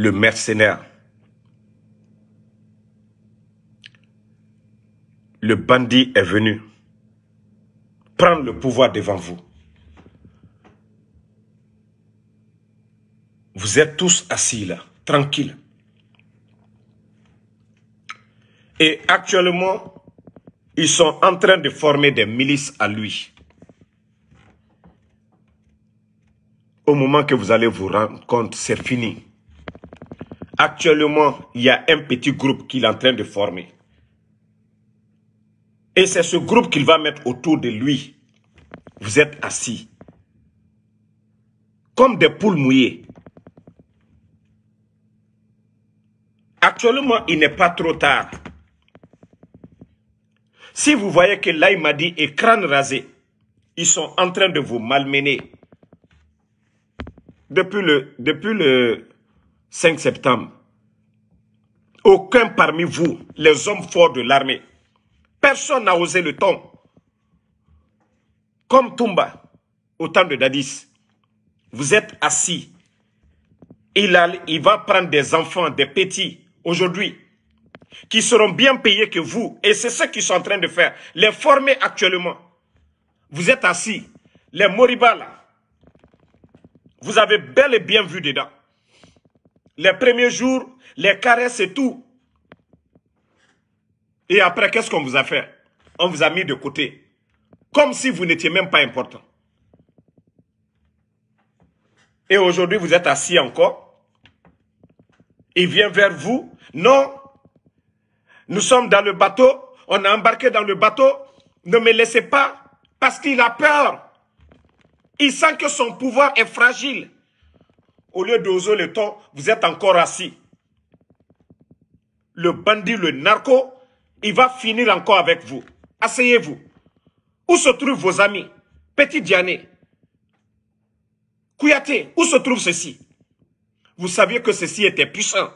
le mercenaire, le bandit est venu prendre le pouvoir devant vous. Vous êtes tous assis là, tranquilles. Et actuellement, ils sont en train de former des milices à lui. Au moment que vous allez vous rendre compte, c'est fini. Actuellement, il y a un petit groupe qu'il est en train de former. Et c'est ce groupe qu'il va mettre autour de lui. Vous êtes assis. Comme des poules mouillées. Actuellement, il n'est pas trop tard. Si vous voyez que là, il m'a dit, et crâne rasé, ils sont en train de vous malmener. Depuis le, depuis le, 5 septembre, aucun parmi vous, les hommes forts de l'armée, personne n'a osé le ton. Comme Tumba, au temps de Dadis, vous êtes assis. Il, il va prendre des enfants, des petits, aujourd'hui, qui seront bien payés que vous. Et c'est ce qu'ils sont en train de faire. Les former actuellement. Vous êtes assis. Les moribas, là, vous avez bel et bien vu dedans. Les premiers jours, les caresses et tout. Et après, qu'est-ce qu'on vous a fait On vous a mis de côté. Comme si vous n'étiez même pas important. Et aujourd'hui, vous êtes assis encore. Il vient vers vous. Non, nous sommes dans le bateau. On a embarqué dans le bateau. Ne me laissez pas parce qu'il a peur. Il sent que son pouvoir est fragile. Au lieu d'oser le temps, vous êtes encore assis. Le bandit, le narco, il va finir encore avec vous. Asseyez-vous. Où se trouvent vos amis Petit Diané, Kouyaté, où se trouve ceci Vous saviez que ceci était puissant.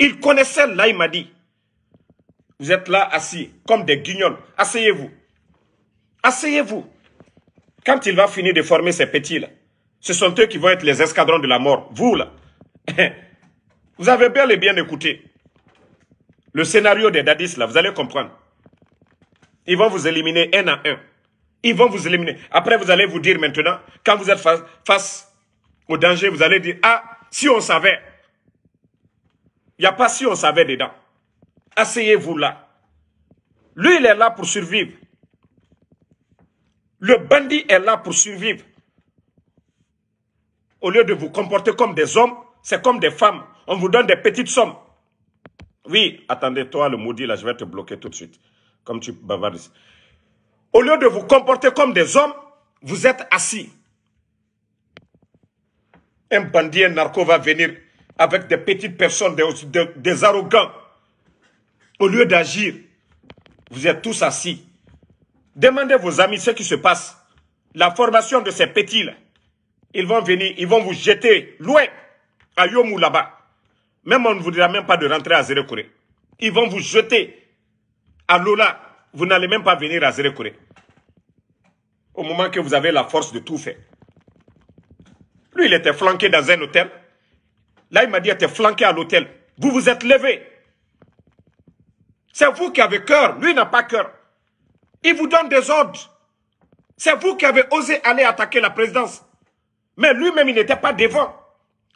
Il connaissait là, il m'a dit. Vous êtes là assis, comme des guignols. Asseyez-vous. Asseyez-vous. Quand il va finir de former ces petits-là, ce sont eux qui vont être les escadrons de la mort. Vous, là. Vous avez bien et bien écouté. Le scénario des dadis, là, vous allez comprendre. Ils vont vous éliminer un à un. Ils vont vous éliminer. Après, vous allez vous dire maintenant, quand vous êtes face, face au danger, vous allez dire, ah, si on savait. Il n'y a pas si on savait dedans. Asseyez-vous là. Lui, il est là pour survivre. Le bandit est là pour survivre au lieu de vous comporter comme des hommes, c'est comme des femmes. On vous donne des petites sommes. Oui, attendez, toi, le maudit, là, je vais te bloquer tout de suite. Comme tu bavardes Au lieu de vous comporter comme des hommes, vous êtes assis. Un bandit, un narco va venir avec des petites personnes, des, arrogants. Au lieu d'agir, vous êtes tous assis. Demandez à vos amis ce qui se passe. La formation de ces petits-là. Ils vont venir, ils vont vous jeter loin, à Yomou là-bas. Même on ne vous dira même pas de rentrer à Zérekoré. Ils vont vous jeter à Lola. Vous n'allez même pas venir à Au moment que vous avez la force de tout faire. Lui, il était flanqué dans un hôtel. Là, il m'a dit, était flanqué à l'hôtel. Vous vous êtes levé. C'est vous qui avez cœur. Lui n'a pas cœur. Il vous donne des ordres. C'est vous qui avez osé aller attaquer la présidence. Mais lui-même, il n'était pas devant.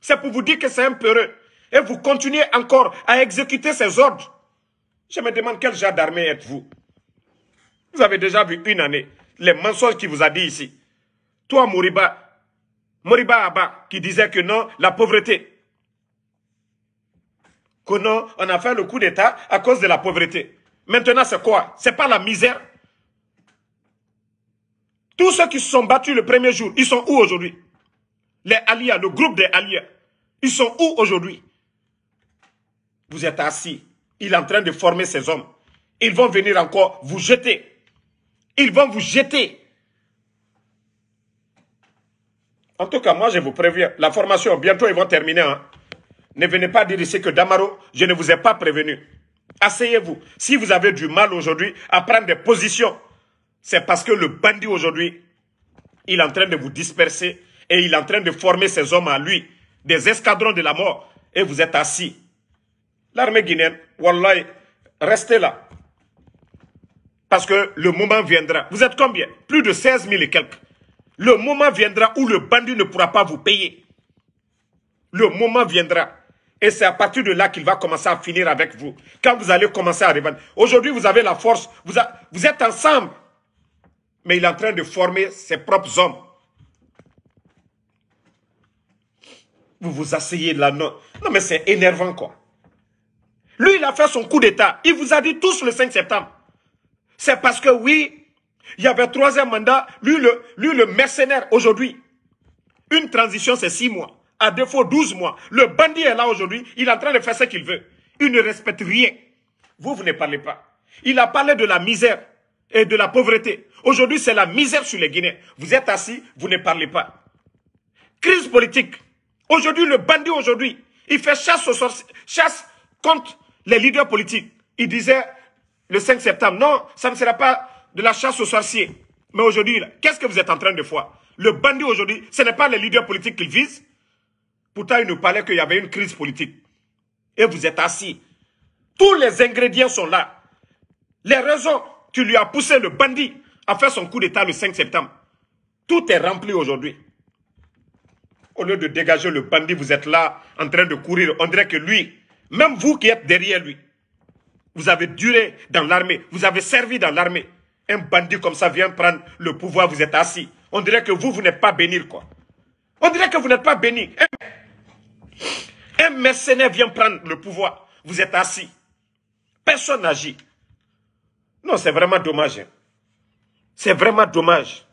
C'est pour vous dire que c'est peureux. Et vous continuez encore à exécuter ses ordres. Je me demande quel genre d'armée êtes-vous Vous avez déjà vu une année les mensonges qu'il vous a dit ici. Toi, Moriba, Moriba Abba, qui disait que non, la pauvreté. Que non, on a fait le coup d'État à cause de la pauvreté. Maintenant, c'est quoi C'est pas la misère. Tous ceux qui se sont battus le premier jour, ils sont où aujourd'hui les alliés, le groupe des alliés, ils sont où aujourd'hui Vous êtes assis. Il est en train de former ses hommes. Ils vont venir encore vous jeter. Ils vont vous jeter. En tout cas, moi, je vous préviens, la formation, bientôt, ils vont terminer. Hein. Ne venez pas dire ici que Damaro, je ne vous ai pas prévenu. Asseyez-vous. Si vous avez du mal aujourd'hui à prendre des positions, c'est parce que le bandit aujourd'hui, il est en train de vous disperser et il est en train de former ses hommes à lui, des escadrons de la mort, et vous êtes assis. L'armée guinéenne, Wallahi, restez là. Parce que le moment viendra. Vous êtes combien Plus de 16 000 et quelques. Le moment viendra où le bandit ne pourra pas vous payer. Le moment viendra. Et c'est à partir de là qu'il va commencer à finir avec vous. Quand vous allez commencer à revenir. Aujourd'hui, vous avez la force. Vous, vous êtes ensemble. Mais il est en train de former ses propres hommes. Vous vous asseyez là. Non, non mais c'est énervant, quoi. Lui, il a fait son coup d'État. Il vous a dit tous le 5 septembre. C'est parce que, oui, il y avait troisième mandat. Lui, le, lui, le mercenaire, aujourd'hui. Une transition, c'est six mois. À défaut, 12 mois. Le bandit est là aujourd'hui. Il est en train de faire ce qu'il veut. Il ne respecte rien. Vous, vous ne parlez pas. Il a parlé de la misère et de la pauvreté. Aujourd'hui, c'est la misère sur les Guinéens. Vous êtes assis, vous ne parlez pas. Crise politique. Aujourd'hui, le bandit, aujourd'hui, il fait chasse, chasse contre les leaders politiques. Il disait le 5 septembre, non, ça ne sera pas de la chasse aux sorciers. Mais aujourd'hui, qu'est-ce que vous êtes en train de faire Le bandit aujourd'hui, ce n'est pas les leaders politiques qu'il vise. Pourtant, il nous parlait qu'il y avait une crise politique. Et vous êtes assis. Tous les ingrédients sont là. Les raisons qui lui a poussé le bandit à faire son coup d'État le 5 septembre. Tout est rempli aujourd'hui. Au lieu de dégager le bandit, vous êtes là en train de courir. On dirait que lui, même vous qui êtes derrière lui, vous avez duré dans l'armée, vous avez servi dans l'armée. Un bandit comme ça vient prendre le pouvoir, vous êtes assis. On dirait que vous, vous n'êtes pas béni, quoi. On dirait que vous n'êtes pas béni. Un, mercenaire vient prendre le pouvoir, vous êtes assis. Personne n'agit. Non, c'est vraiment dommage. Hein. C'est vraiment dommage.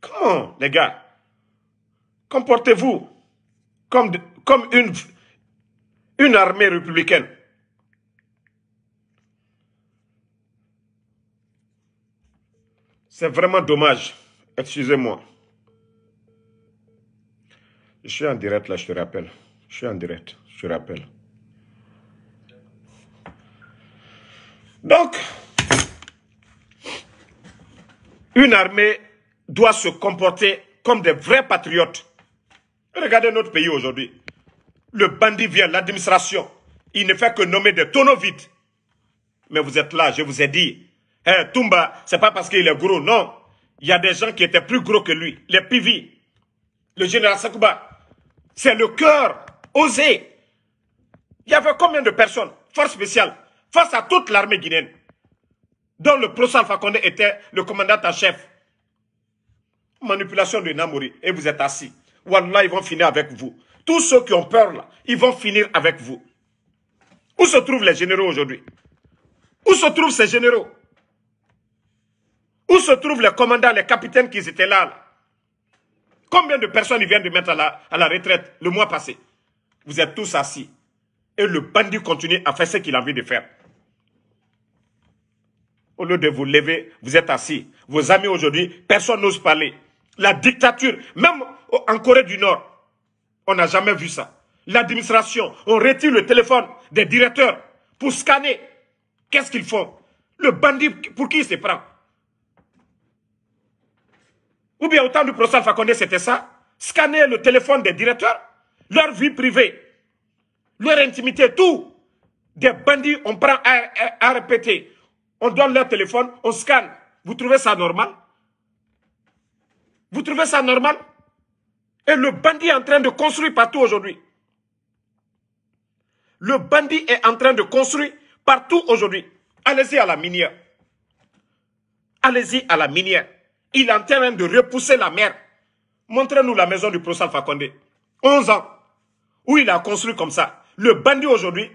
Comment, les gars Comportez-vous comme, comme une, une armée républicaine. C'est vraiment dommage. Excusez-moi. Je suis en direct là, je te rappelle. Je suis en direct, je te rappelle. Donc, une armée doit se comporter comme des vrais patriotes. Regardez notre pays aujourd'hui. Le bandit vient, l'administration. Il ne fait que nommer des tonneaux vides. Mais vous êtes là, je vous ai dit. Hey, eh, ce c'est pas parce qu'il est gros, non. Il y a des gens qui étaient plus gros que lui. Les Pivi, le général Sakouba. C'est le cœur osé. Il y avait combien de personnes, force spéciale, face à toute l'armée guinéenne, dont le procès Alpha Condé était le commandant en chef. Manipulation de Namori. Et vous êtes assis. Wallah, ils vont finir avec vous. Tous ceux qui ont peur là, ils vont finir avec vous. Où se trouvent les généraux aujourd'hui Où se trouvent ces généraux Où se trouvent les commandants, les capitaines qui étaient là, Combien de personnes ils viennent de mettre à la, à la retraite le mois passé Vous êtes tous assis. Et le bandit continue à faire ce qu'il a envie de faire. Au lieu de vous lever, vous êtes assis. Vos amis aujourd'hui, personne n'ose parler. La dictature, même Oh, en Corée du Nord. On n'a jamais vu ça. L'administration, on retire le téléphone des directeurs pour scanner. Qu'est-ce qu'ils font Le bandit, pour qui il se prend Ou bien au temps du procès Alpha c'était ça Scanner le téléphone des directeurs, leur vie privée, leur intimité, tout. Des bandits, on prend à, à répéter. On donne leur téléphone, on scanne. Vous trouvez ça normal Vous trouvez ça normal et le bandit est en train de construire partout aujourd'hui. Le bandit est en train de construire partout aujourd'hui. Allez-y à la minière. Allez-y à la minière. Il est en train de repousser la mer. Montrez-nous la maison du professeur Fakonde. 11 ans. Où il a construit comme ça. Le bandit aujourd'hui,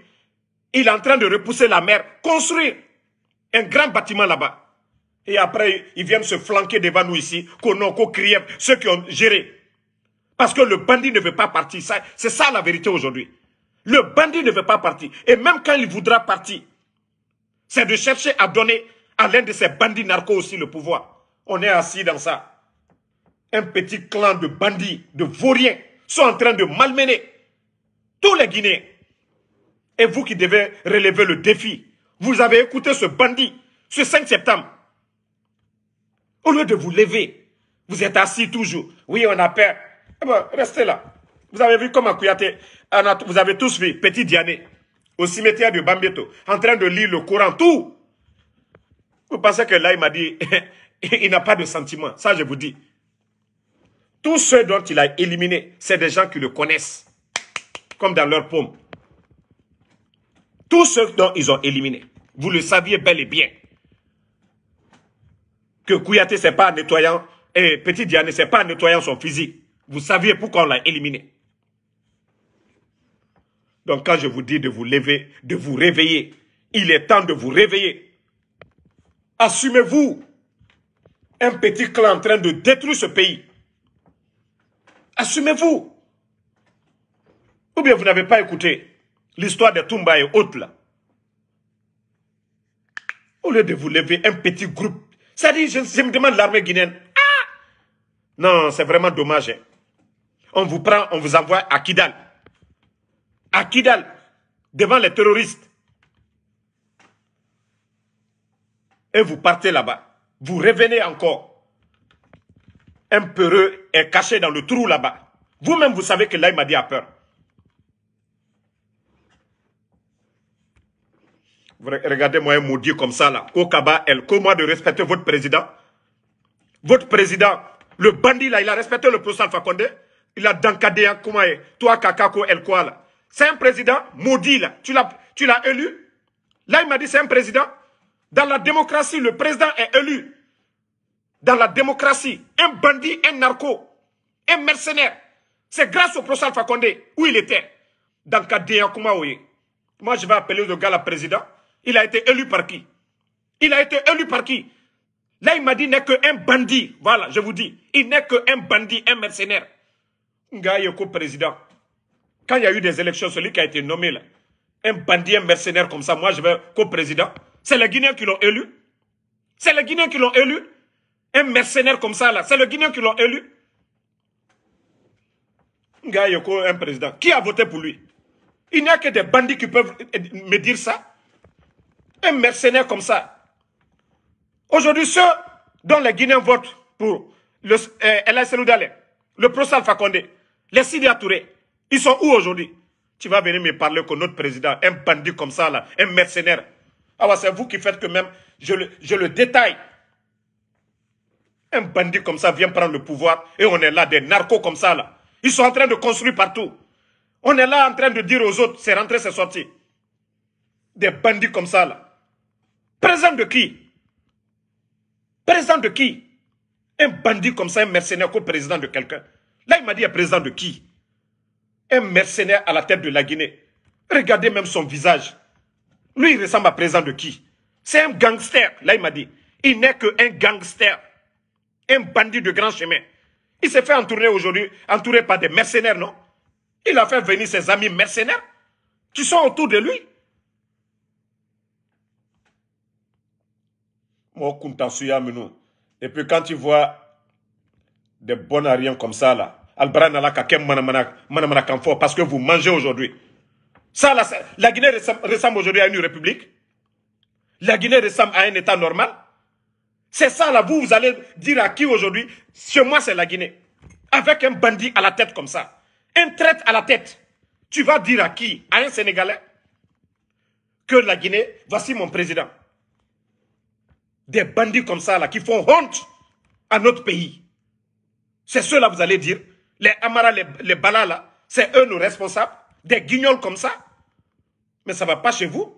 il est en train de repousser la mer. Construire un grand bâtiment là-bas. Et après, ils viennent se flanquer devant nous ici. Qu'on ceux qui ont géré. Parce que le bandit ne veut pas partir. C'est ça la vérité aujourd'hui. Le bandit ne veut pas partir. Et même quand il voudra partir, c'est de chercher à donner à l'un de ces bandits narcos aussi le pouvoir. On est assis dans ça. Un petit clan de bandits, de vauriens, sont en train de malmener tous les Guinéens. Et vous qui devez relever le défi, vous avez écouté ce bandit ce 5 septembre. Au lieu de vous lever, vous êtes assis toujours. Oui, on a peur. Eh ben, restez là. Vous avez vu comment Kouyaté, vous avez tous vu, petit Diané, au cimetière de Bambieto, en train de lire le Coran, tout. Vous pensez que là, il m'a dit, il n'a pas de sentiment. Ça, je vous dis. Tous ceux dont il a éliminé, c'est des gens qui le connaissent, comme dans leur paume. Tous ceux dont ils ont éliminé, vous le saviez bel et bien. Que Kouyaté, c'est pas nettoyant, et Petit Diané, c'est pas nettoyant son physique. Vous saviez pourquoi on l'a éliminé. Donc quand je vous dis de vous lever, de vous réveiller, il est temps de vous réveiller. Assumez-vous. Un petit clan en train de détruire ce pays. Assumez-vous. Ou bien vous n'avez pas écouté l'histoire de Toumba et autres là. Au lieu de vous lever un petit groupe. Ça dit, je, je me demande l'armée guinéenne. Ah! Non, c'est vraiment dommage. Hein on vous prend, on vous envoie à Kidal. À Kidal, devant les terroristes. Et vous partez là-bas. Vous revenez encore. Un peureux est caché dans le trou là-bas. Vous-même, vous savez que m'a là, il dit à peur. Regardez-moi un maudit comme ça là. Kokaba, elle, comment de respecter votre président Votre président, le bandit là, il a respecté le président Alpha il a dans en Koumaye. toi kakako el quoi c'est un président maudit là tu l'as élu là il m'a dit c'est un président dans la démocratie le président est élu dans la démocratie un bandit un narco un mercenaire c'est grâce au professeur Alpha Condé où il était dans kuma moi je vais appeler le gars le président il a été élu par qui il a été élu par qui Là, il m'a dit, n'est qu'un bandit. Voilà, je vous dis. Il n'est qu'un bandit, un mercenaire. Ngaye co-président, quand il y a eu des élections, celui qui a été nommé là, un bandit, un mercenaire comme ça, moi je vais co-président, c'est les Guinéens qui l'ont élu. C'est les Guinéens qui l'ont élu. Un mercenaire comme ça là, c'est les Guinéens qui l'ont élu. Ngaye un président. Qui a voté pour lui Il n'y a que des bandits qui peuvent euh, me dire ça. Un mercenaire comme ça. Aujourd'hui, ceux dont les Guinéens votent pour le, euh, le procès Alpha les Sidéa ils sont où aujourd'hui Tu vas venir me parler que notre président, un bandit comme ça, là, un mercenaire. Ah c'est vous qui faites que même, je le, je détaille. Un bandit comme ça vient prendre le pouvoir et on est là, des narcos comme ça, là. Ils sont en train de construire partout. On est là en train de dire aux autres, c'est rentré, c'est sorti. Des bandits comme ça, là. Présent de qui Présent de qui Un bandit comme ça, un mercenaire, co-président de quelqu'un. Là, il m'a dit, est présent de qui Un mercenaire à la tête de la Guinée. Regardez même son visage. Lui, il ressemble à présent de qui C'est un gangster. Là, il m'a dit, il n'est qu'un gangster. Un bandit de grand chemin. Il s'est fait entourer aujourd'hui, entouré par des mercenaires, non Il a fait venir ses amis mercenaires qui sont autour de lui. Et puis quand tu vois des bonnes comme ça là. parce que vous mangez aujourd'hui. Ça là, la Guinée ressemble aujourd'hui à une république. La Guinée ressemble à un état normal. C'est ça là, vous, vous allez dire à qui aujourd'hui Chez moi, c'est la Guinée. Avec un bandit à la tête comme ça. Un traite à la tête. Tu vas dire à qui À un Sénégalais Que la Guinée, voici mon président. Des bandits comme ça là qui font honte à notre pays. C'est ceux-là, vous allez dire. Les Amara, les, Balala, c'est eux nos responsables. Des guignols comme ça. Mais ça ne va pas chez vous.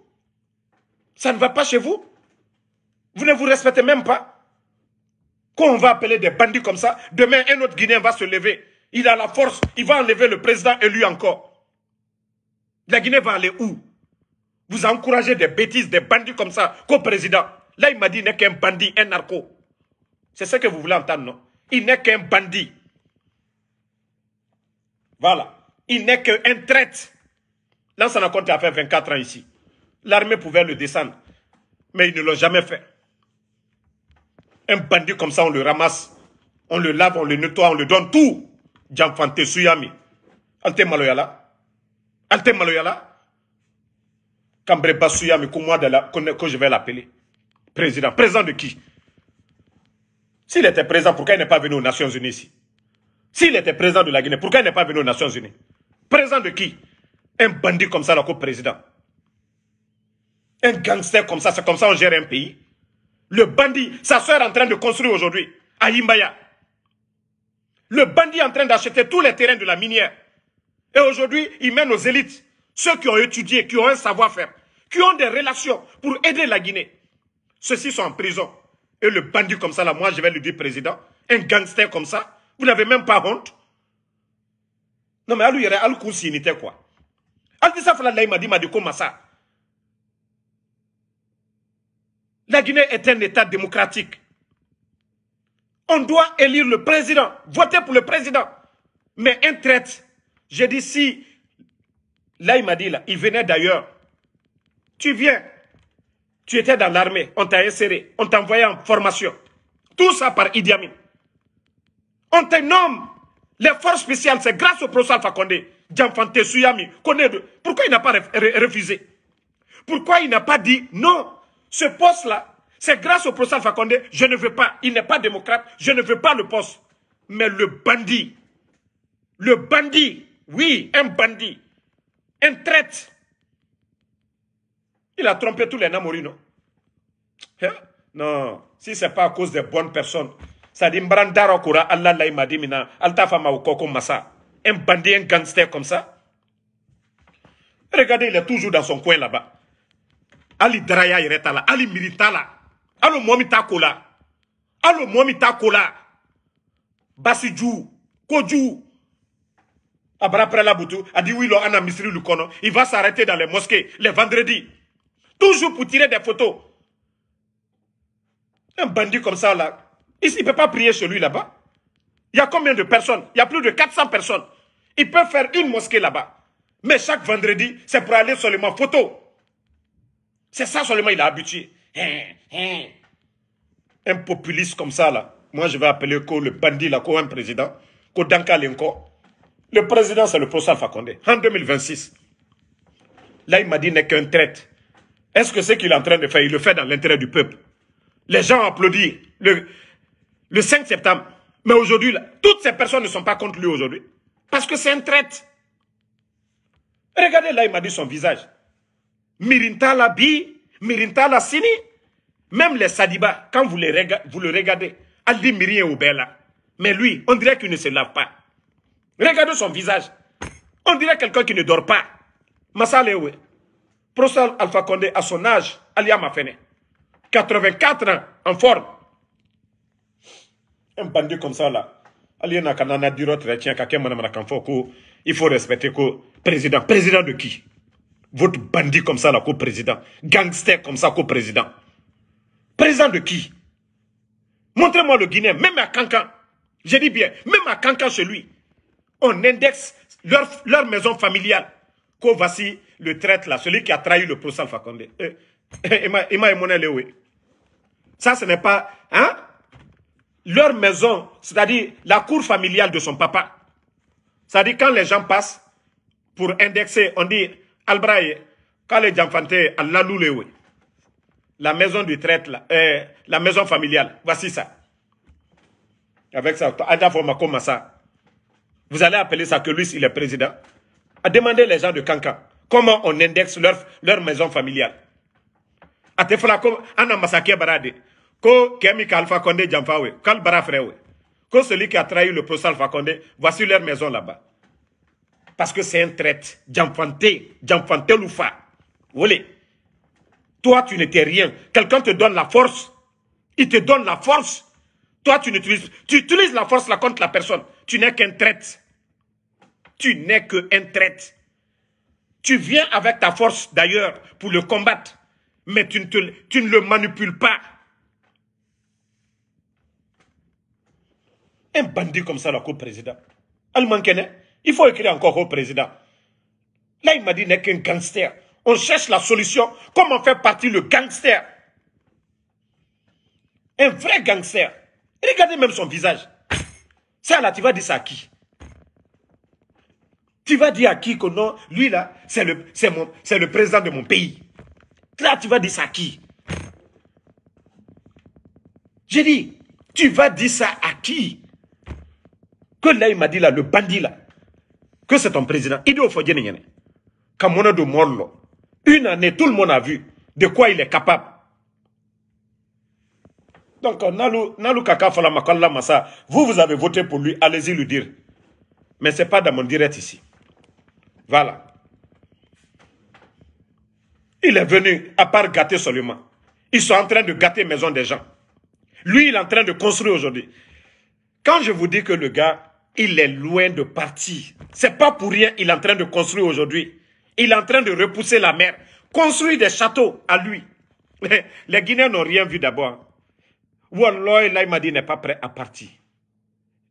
Ça ne va pas chez vous. Vous ne vous respectez même pas. Quand on va appeler des bandits comme ça, demain, un autre Guinéen va se lever. Il a la force, il va enlever le président élu encore. La Guinée va aller où Vous encouragez des bêtises, des bandits comme ça, qu'au président. Là, il m'a dit, n'est qu'un bandit, un narco. C'est ce que vous voulez entendre, non il n'est qu'un bandit. Voilà. Il n'est qu'un traître. ça compté a fait 24 ans ici. L'armée pouvait le descendre. Mais ils ne l'ont jamais fait. Un bandit comme ça, on le ramasse. On le lave, on le nettoie, on le donne tout. Djamfante Suyami. Alte Maloyala. Alte Maloyala. Kambre Basuyami, que je vais l'appeler. Président. Président de qui s'il était présent, pourquoi il n'est pas venu aux Nations Unies ici S'il était présent de la Guinée, pourquoi il n'est pas venu aux Nations Unies Présent de qui Un bandit comme ça, le coprésident. président. Un gangster comme ça, c'est comme ça on gère un pays. Le bandit, sa soeur en train de construire aujourd'hui, à Imbaya. Le bandit en train d'acheter tous les terrains de la minière. Et aujourd'hui, il mène aux élites, ceux qui ont étudié, qui ont un savoir-faire, qui ont des relations pour aider la Guinée. Ceux-ci sont en prison le bandit comme ça, là, moi, je vais lui dire président. Un gangster comme ça. Vous n'avez même pas honte. Non, mais alors, il y aurait un coup il quoi il m'a dit, comment ça La Guinée est un État démocratique. On doit élire le président, voter pour le président. Mais un traite. J'ai dit si, là il m'a dit, là, il venait d'ailleurs. Tu viens, tu étais dans l'armée, on t'a inséré, on t'a envoyé en formation. Tout ça par Idi Amin. On te nomme les forces spéciales, c'est grâce au professeur Alpha Condé, Djamfante, Suyami, Konedo. Pourquoi il n'a pas refusé Pourquoi il n'a pas dit non, ce poste-là, c'est grâce au professeur Alpha Condé, je ne veux pas, il n'est pas démocrate, je ne veux pas le poste. Mais le bandit, le bandit, oui, un bandit, un traître, il a trompé tous les Namorino. Hein? non si ce n'est pas à cause des bonnes personnes. Ça dit, Mbrandara Kura, Allah la Altafama Altafa Koko Massa. Un bandit, un gangster comme ça. Regardez, il est toujours dans son coin là-bas. Ali est là, Ali Miritala, Allo Momita Kola, Alo Momita Kola, Basiju, Abra Prela Boutou, a dit oui, misri le Il va s'arrêter dans les mosquées les vendredis. Toujours pour tirer des photos. Un bandit comme ça, là, il ne peut pas prier chez lui là-bas. Il y a combien de personnes Il y a plus de 400 personnes. Il peut faire une mosquée là-bas. Mais chaque vendredi, c'est pour aller seulement photo. C'est ça seulement il a habitué. Hein, hein. Un populiste comme ça, là. Moi, je vais appeler le bandit, là, quoi, un président. Quoi, Le président, c'est le professeur Fakonde. En 2026. Là, il m'a dit, n'est qu'un traite. Est-ce que ce qu'il est en train de faire, il le fait dans l'intérêt du peuple Les gens applaudissent le, le 5 septembre. Mais aujourd'hui, toutes ces personnes ne sont pas contre lui aujourd'hui. Parce que c'est un traite. Regardez là, il m'a dit son visage. Mirinta Labi, Mirinta sini. Même les Sadiba, quand vous, les le regardez, Aldi, dit Mirien Mais lui, on dirait qu'il ne se lave pas. Regardez son visage. On dirait quelqu'un qui ne dort pas. Professeur Alpha Condé, à son âge, Alia Mafene, 84 ans, en forme. Un bandit comme ça, là, Alia Nakanana du il faut respecter le président. Président de qui Votre bandit comme ça, là, co président. Gangster comme ça, co président. Président de qui Montrez-moi le Guinée, même à Cancan. Je dis bien, même à Cancan chez lui, on indexe leur, maison familiale. qu'au voici le traître là, celui qui a trahi le procès Alpha Condé. Eh, eh, ça, ce n'est pas... Hein? Leur maison, c'est-à-dire la cour familiale de son papa. C'est-à-dire quand les gens passent pour indexer, on dit Albraye, quand les gens La maison du traître là, eh, la maison familiale. Voici ça. Avec ça, vous allez appeler ça que lui, il est président. A demander les gens de Cancan. Comment on indexe leur, leur maison familiale A te fala ko an na Barade, ko Alpha Condé janfa Kal bara celui qui a trahi le procès Alpha Condé, voici leur maison là-bas. Parce que c'est un traite. J'enfantais, j'enfantais l'oufa. voulez Toi, tu n'étais rien. Quelqu'un te donne la force. Il te donne la force. Toi, tu n'utilises, tu utilises la force là contre la personne. Tu n'es qu'un traite. Tu n'es qu'un traite. Tu viens avec ta force d'ailleurs pour le combattre, mais tu ne, le manipules pas. Un bandit comme ça, le co-président. il faut écrire encore au président. Là, il m'a dit, qu'il n'est qu'un gangster. On cherche la solution. Comment faire partie le gangster Un vrai gangster. Regardez même son visage. Ça, là, tu vas dire ça à qui tu vas dire à qui que non, lui là, c'est le, le président de mon pays. Là, tu vas dire ça à qui J'ai dit, tu vas dire ça à qui Que là, il m'a dit là, le bandit là, que c'est ton président. Il dit au de Morlo, une année, tout le monde a vu de quoi il est capable. Donc, Nalu Kaka Massa, vous, vous avez voté pour lui, allez-y lui dire. Mais ce n'est pas dans mon direct ici. Voilà. Il est venu à part gâter seulement. Ils sont en train de gâter maison des gens. Lui, il est en train de construire aujourd'hui. Quand je vous dis que le gars, il est loin de partir, c'est pas pour rien, il est en train de construire aujourd'hui. Il est en train de repousser la mer, construire des châteaux à lui. Les Guinéens n'ont rien vu d'abord. Wallah, il m'a dit, n'est pas prêt à partir.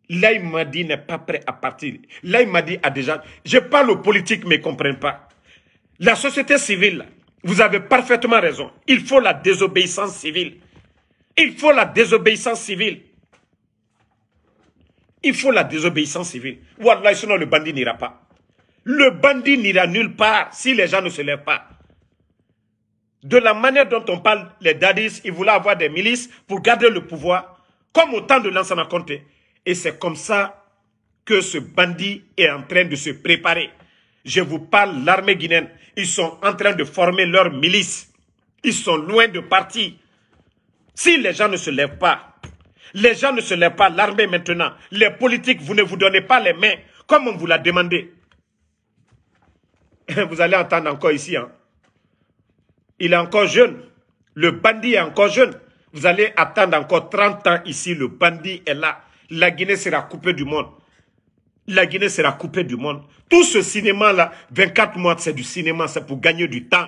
Là, il m'a dit, n'est pas prêt à partir. Là, il m'a dit, à ah, déjà, je parle aux politiques, mais ils ne comprennent pas. La société civile, vous avez parfaitement raison. Il faut la désobéissance civile. Il faut la désobéissance civile. Il faut la désobéissance civile. Wallah, sinon le bandit n'ira pas. Le bandit n'ira nulle part si les gens ne se lèvent pas. De la manière dont on parle, les dadis, ils voulaient avoir des milices pour garder le pouvoir, comme au temps de l'ancien Conté. Et c'est comme ça que ce bandit est en train de se préparer. Je vous parle, l'armée guinéenne, ils sont en train de former leur milice. Ils sont loin de partir. Si les gens ne se lèvent pas, les gens ne se lèvent pas, l'armée maintenant, les politiques, vous ne vous donnez pas les mains comme on vous l'a demandé. Vous allez entendre encore ici. Hein. Il est encore jeune. Le bandit est encore jeune. Vous allez attendre encore 30 ans ici. Le bandit est là. La Guinée sera coupée du monde. La Guinée sera coupée du monde. Tout ce cinéma-là, 24 mois, c'est du cinéma, c'est pour gagner du temps.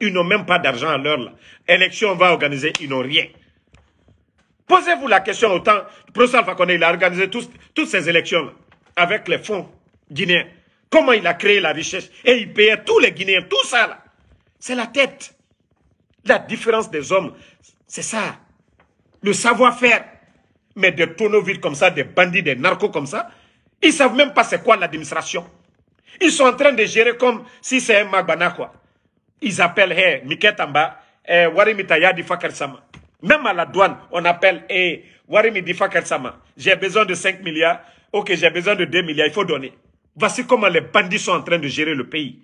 Ils n'ont même pas d'argent à l'heure. Élection, on va organiser, ils n'ont rien. Posez-vous la question autant. Le professeur Alpha il a organisé toutes ces élections avec les fonds guinéens. Comment il a créé la richesse et il payait tous les Guinéens, tout ça là. C'est la tête. La différence des hommes, c'est ça. Le savoir-faire mais des tonneaux vides comme ça, des bandits, des narcos comme ça. Ils savent même pas c'est quoi l'administration. Ils sont en train de gérer comme si c'est un magbana, Ils appellent, Miketamba, eh, Warimi di Fakersama. Même à la douane, on appelle, Warimi Fakersama. J'ai besoin de 5 milliards. Ok, j'ai besoin de 2 milliards. Il faut donner. Voici comment les bandits sont en train de gérer le pays.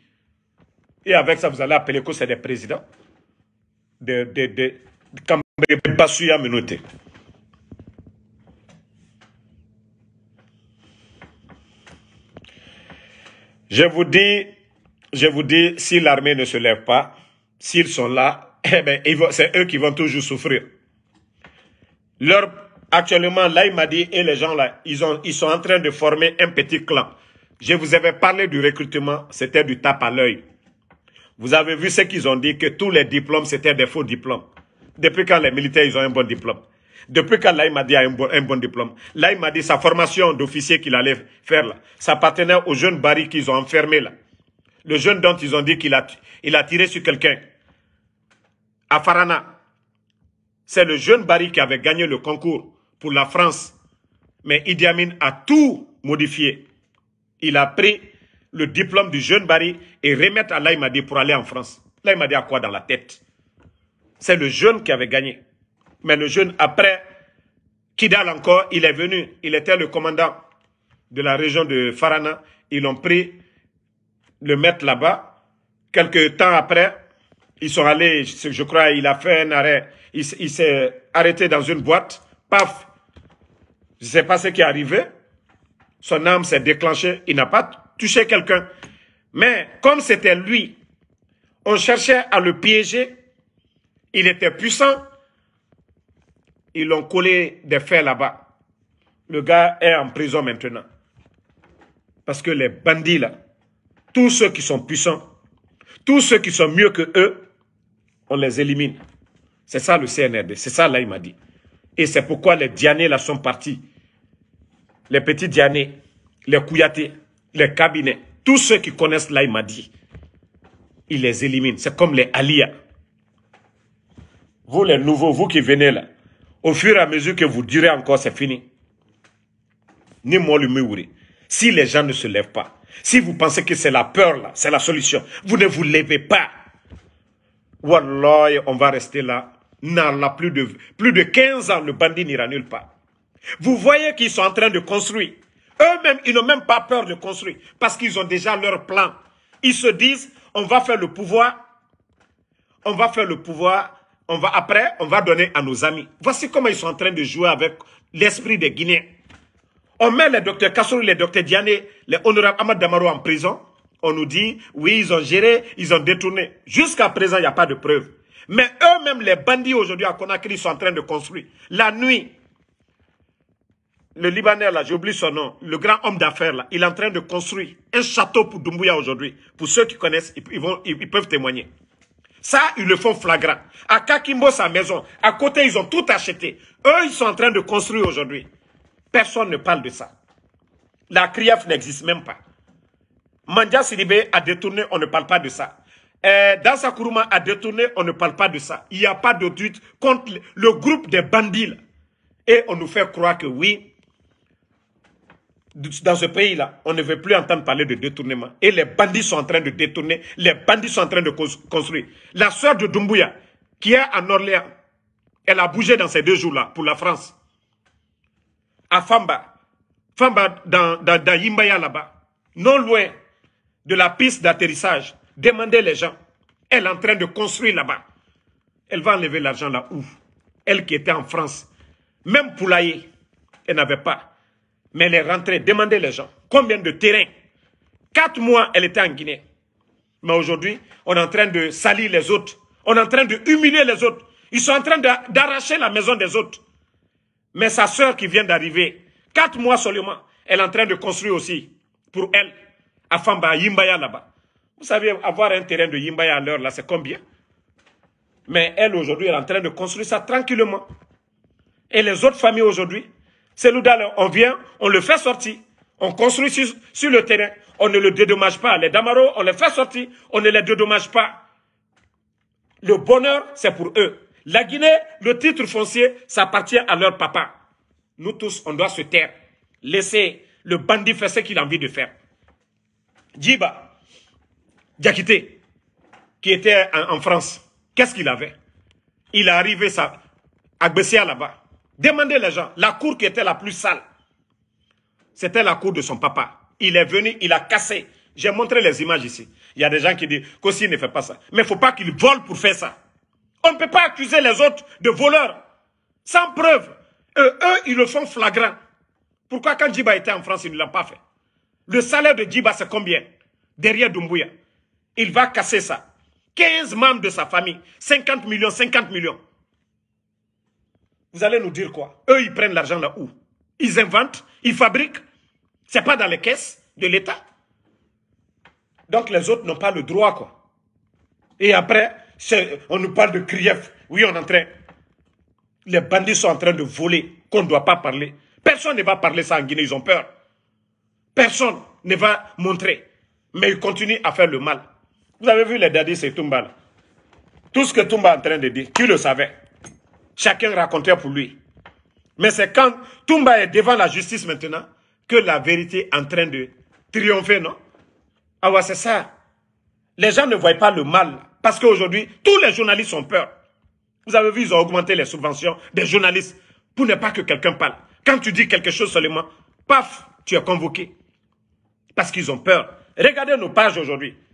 Et avec ça, vous allez appeler que c'est des présidents. De, de, de, de, Je vous dis, je vous dis, si l'armée ne se lève pas, s'ils sont là, eh ben, c'est eux qui vont toujours souffrir. Leur, actuellement, là, il m'a dit, et les gens là, ils, ont, ils sont en train de former un petit clan. Je vous avais parlé du recrutement, c'était du tape à l'œil. Vous avez vu ce qu'ils ont dit, que tous les diplômes, c'était des faux diplômes. Depuis quand les militaires, ils ont un bon diplôme depuis quand m'a dit a un bon, un bon diplôme, m'a dit sa formation d'officier qu'il allait faire là, ça appartenait au jeune Barry qu'ils ont enfermé là. Le jeune dont ils ont dit qu'il a, tiré sur quelqu'un. À Farana. C'est le jeune Barry qui avait gagné le concours pour la France. Mais Idi Amin a tout modifié. Il a pris le diplôme du jeune Barry et remettre à dit pour aller en France. dit a quoi dans la tête C'est le jeune qui avait gagné. Mais le jeune, après Kidal encore, il est venu. Il était le commandant de la région de Farana. Ils l'ont pris, le mettre là-bas. Quelques temps après, ils sont allés, je crois, il a fait un arrêt. Il, s'est arrêté dans une boîte. Paf Je ne sais pas ce qui est arrivé. Son âme s'est déclenchée. Il n'a pas touché quelqu'un. Mais comme c'était lui, on cherchait à le piéger. Il était puissant. Ils l'ont collé des fers là-bas. Le gars est en prison maintenant. Parce que les bandits là, tous ceux qui sont puissants, tous ceux qui sont mieux que eux, on les élimine. C'est ça le CNRD, c'est ça là il m'a dit. Et c'est pourquoi les Dianés là sont partis. Les petits Dianés, les Kouyaté, les cabinets, tous ceux qui connaissent là il m'a dit. Ils les éliminent. C'est comme les alias Vous les nouveaux, vous qui venez là, au fur et à mesure que vous durez encore, c'est fini. Ni moi le Si les gens ne se lèvent pas, si vous pensez que c'est la peur là, c'est la solution, vous ne vous levez pas. Wallah, on va rester là. Non, là, plus de, plus de 15 ans, le bandit n'ira nulle part. Vous voyez qu'ils sont en train de construire. Eux-mêmes, ils n'ont même pas peur de construire parce qu'ils ont déjà leur plan. Ils se disent, on va faire le pouvoir, on va faire le pouvoir on va, après, on va donner à nos amis. Voici comment ils sont en train de jouer avec l'esprit des Guinéens. On met les docteurs Kassouri, les docteurs Diané, les honorables Ahmad Damaro en prison. On nous dit, oui, ils ont géré, ils ont détourné. Jusqu'à présent, il n'y a pas de preuves. Mais eux-mêmes, les bandits aujourd'hui à Conakry, sont en train de construire. La nuit, le Libanais, là, j'ai son nom, le grand homme d'affaires, là, il est en train de construire un château pour Doumbouya aujourd'hui. Pour ceux qui connaissent, ils, ils peuvent témoigner. Ça, ils le font flagrant. À Kakimbo, sa maison, à côté, ils ont tout acheté. Eux, ils sont en train de construire aujourd'hui. Personne ne parle de ça. La CRIAF n'existe même pas. Mandia Sidibe a détourné, on ne parle pas de ça. Dans euh, Dansa a détourné, on ne parle pas de ça. Il n'y a pas de d'audit contre le groupe des bandits. Et on nous fait croire que oui, dans ce pays-là, on ne veut plus entendre parler de détournement. Et les bandits sont en train de détourner, les bandits sont en train de construire. La soeur de Dumbuya, qui est à Orléans, elle a bougé dans ces deux jours-là pour la France. À Famba, Famba dans, Yimbaya là-bas, non loin de la piste d'atterrissage, demandez les gens. Elle est en train de construire là-bas. Elle va enlever l'argent là où Elle qui était en France, même Poulailler, elle n'avait pas. Mais est rentrée demandez les gens. Combien de terrains Quatre mois, elle était en Guinée. Mais aujourd'hui, on est en train de salir les autres. On est en train de humilier les autres. Ils sont en train d'arracher la maison des autres. Mais sa sœur qui vient d'arriver, quatre mois seulement, elle est en train de construire aussi pour elle, à à Yimbaya là-bas. Vous savez, avoir un terrain de Yimbaya à l'heure, là, c'est combien Mais elle, aujourd'hui, elle est en train de construire ça tranquillement. Et les autres familles aujourd'hui, on vient, on le fait sortir. On construit sur, le terrain. On ne le dédommage pas. Les Damaro, on les fait sortir. On ne les dédommage pas. Le bonheur, c'est pour eux. La Guinée, le titre foncier, ça appartient à leur papa. Nous tous, on doit se taire. Laisser le bandit faire ce qu'il a envie de faire. Djiba, Djakité qui était en, France, qu'est-ce qu'il avait Il est arrivé ça, à Bessia là-bas. Demandez les gens. La cour qui était la plus sale, c'était la cour de son papa. Il est venu, il a cassé. J'ai montré les images ici. Il y a des gens qui disent qu'aussi ne fait pas ça. Mais il ne faut pas qu'il vole pour faire ça. On ne peut pas accuser les autres de voleurs. Sans preuve. eux, ils le font flagrant. Pourquoi quand Djiba était en France, ils ne l'ont pas fait Le salaire de Djiba, c'est combien Derrière Doumbouya. Il va casser ça. 15 membres de sa famille. 50 millions, 50 millions. Vous allez nous dire quoi Eux, ils prennent l'argent là où Ils inventent, ils fabriquent. C'est pas dans les caisses de l'État. Donc les autres n'ont pas le droit, quoi. Et après, on nous parle de grief. Oui, on est en train. Les bandits sont en train de voler, qu'on ne doit pas parler. Personne ne va parler ça en Guinée, ils ont peur. Personne ne va montrer. Mais ils continuent à faire le mal. Vous avez vu les dadis et Toumba là. Tout ce que Toumba est en train de dire, qui le savait chacun racontait pour lui. Mais c'est quand Toumba est devant la justice maintenant que la vérité est en train de triompher, non Ah ouais, c'est ça. Les gens ne voient pas le mal. Parce qu'aujourd'hui, tous les journalistes ont peur. Vous avez vu, ils ont augmenté les subventions des journalistes pour ne pas que quelqu'un parle. Quand tu dis quelque chose seulement, paf, tu es convoqué. Parce qu'ils ont peur. Regardez nos pages aujourd'hui.